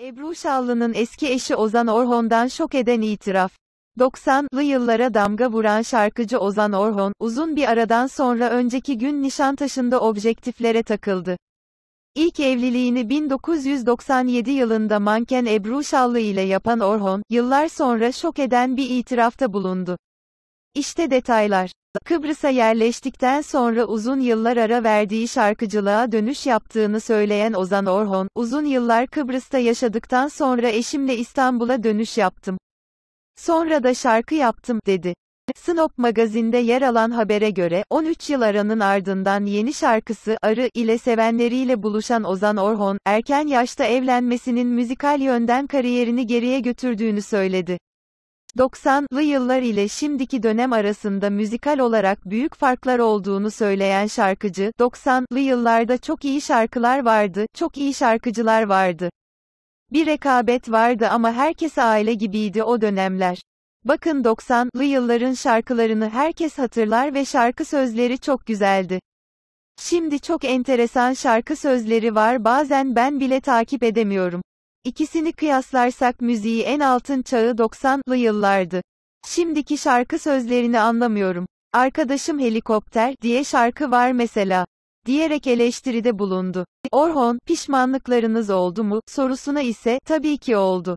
Ebru Şallı'nın eski eşi Ozan Orhon'dan şok eden itiraf. 90'lı yıllara damga vuran şarkıcı Ozan Orhon, uzun bir aradan sonra önceki gün Nişantaşı'nda objektiflere takıldı. İlk evliliğini 1997 yılında manken Ebru Şallı ile yapan Orhon, yıllar sonra şok eden bir itirafta bulundu. İşte detaylar. Kıbrıs'a yerleştikten sonra uzun yıllar ara verdiği şarkıcılığa dönüş yaptığını söyleyen Ozan Orhon, uzun yıllar Kıbrıs'ta yaşadıktan sonra eşimle İstanbul'a dönüş yaptım. Sonra da şarkı yaptım, dedi. Snop magazinde yer alan habere göre, 13 yıl aranın ardından yeni şarkısı, Arı, ile sevenleriyle buluşan Ozan Orhon, erken yaşta evlenmesinin müzikal yönden kariyerini geriye götürdüğünü söyledi. 90'lı yıllar ile şimdiki dönem arasında müzikal olarak büyük farklar olduğunu söyleyen şarkıcı, 90'lı yıllarda çok iyi şarkılar vardı, çok iyi şarkıcılar vardı. Bir rekabet vardı ama herkes aile gibiydi o dönemler. Bakın 90'lı yılların şarkılarını herkes hatırlar ve şarkı sözleri çok güzeldi. Şimdi çok enteresan şarkı sözleri var bazen ben bile takip edemiyorum. İkisini kıyaslarsak müziği en altın çağı 90'lı yıllardı. Şimdiki şarkı sözlerini anlamıyorum. Arkadaşım helikopter diye şarkı var mesela diyerek eleştiride bulundu. Orhon, pişmanlıklarınız oldu mu sorusuna ise tabii ki oldu.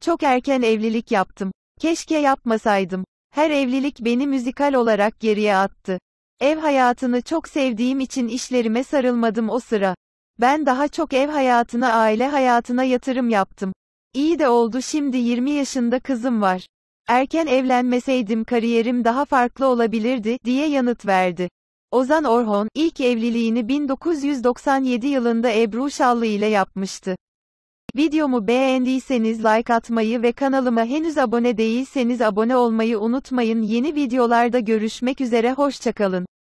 Çok erken evlilik yaptım. Keşke yapmasaydım. Her evlilik beni müzikal olarak geriye attı. Ev hayatını çok sevdiğim için işlerime sarılmadım o sıra. Ben daha çok ev hayatına aile hayatına yatırım yaptım. İyi de oldu şimdi 20 yaşında kızım var. Erken evlenmeseydim kariyerim daha farklı olabilirdi, diye yanıt verdi. Ozan Orhon, ilk evliliğini 1997 yılında Ebru Şallı ile yapmıştı. Videomu beğendiyseniz like atmayı ve kanalıma henüz abone değilseniz abone olmayı unutmayın. Yeni videolarda görüşmek üzere hoşçakalın.